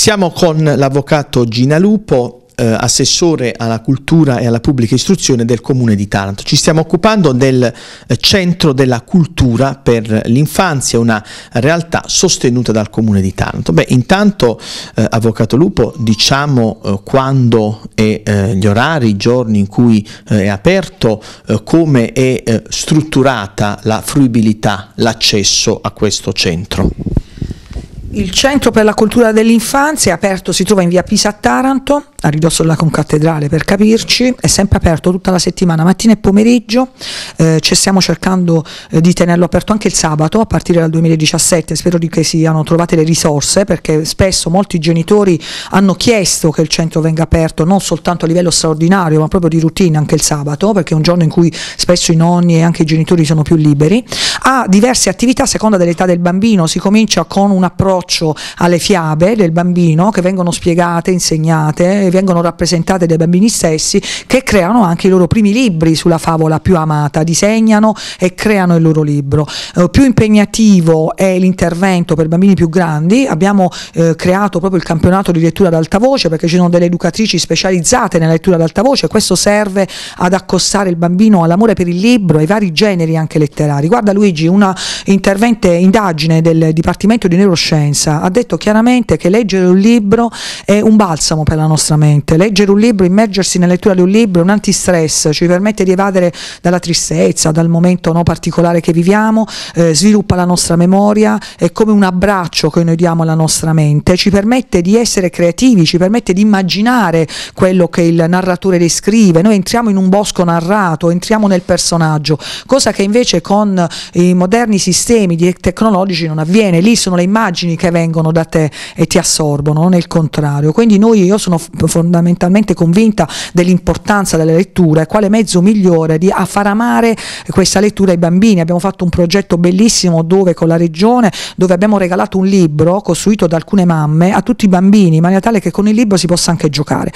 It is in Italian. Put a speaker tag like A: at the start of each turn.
A: Siamo con l'avvocato Gina Lupo, eh, assessore alla cultura e alla pubblica istruzione del comune di Taranto. Ci stiamo occupando del eh, centro della cultura per l'infanzia, una realtà sostenuta dal comune di Taranto. Beh, intanto, eh, avvocato Lupo, diciamo eh, quando e eh, gli orari, i giorni in cui eh, è aperto, come è strutturata la fruibilità, l'accesso a questo centro.
B: Il Centro per la Cultura dell'Infanzia, aperto, si trova in via Pisa a Taranto, a ridosso della concattedrale per capirci, è sempre aperto tutta la settimana, mattina e pomeriggio, eh, ci stiamo cercando eh, di tenerlo aperto anche il sabato a partire dal 2017, spero di che siano trovate le risorse perché spesso molti genitori hanno chiesto che il centro venga aperto non soltanto a livello straordinario ma proprio di routine anche il sabato perché è un giorno in cui spesso i nonni e anche i genitori sono più liberi, ha diverse attività a seconda dell'età del bambino, si comincia con un approccio alle fiabe del bambino che vengono spiegate, insegnate, vengono rappresentate dai bambini stessi che creano anche i loro primi libri sulla favola più amata, disegnano e creano il loro libro. Eh, più impegnativo è l'intervento per bambini più grandi, abbiamo eh, creato proprio il campionato di lettura ad alta voce perché ci sono delle educatrici specializzate nella lettura ad alta voce, questo serve ad accostare il bambino all'amore per il libro, ai vari generi anche letterari. Guarda Luigi, una indagine del Dipartimento di Neuroscienza ha detto chiaramente che leggere un libro è un balsamo per la nostra sicuramente. Leggere un libro, immergersi nella lettura di un libro è un antistress, ci permette di evadere dalla tristezza, dal momento no, particolare che viviamo, eh, sviluppa la nostra memoria, è come un abbraccio che noi diamo alla nostra mente, ci permette di essere creativi, ci permette di immaginare quello che il narratore descrive, noi entriamo in un bosco narrato, entriamo nel personaggio, cosa che invece con i moderni sistemi tecnologici non avviene, lì sono le immagini che vengono da te e ti assorbono, non è il contrario. Quindi noi, io sono fondamentalmente convinta dell'importanza della lettura e quale mezzo migliore di far amare questa lettura ai bambini. Abbiamo fatto un progetto bellissimo dove con la regione dove abbiamo regalato un libro costruito da alcune mamme a tutti i bambini in maniera tale che con il libro si possa anche giocare.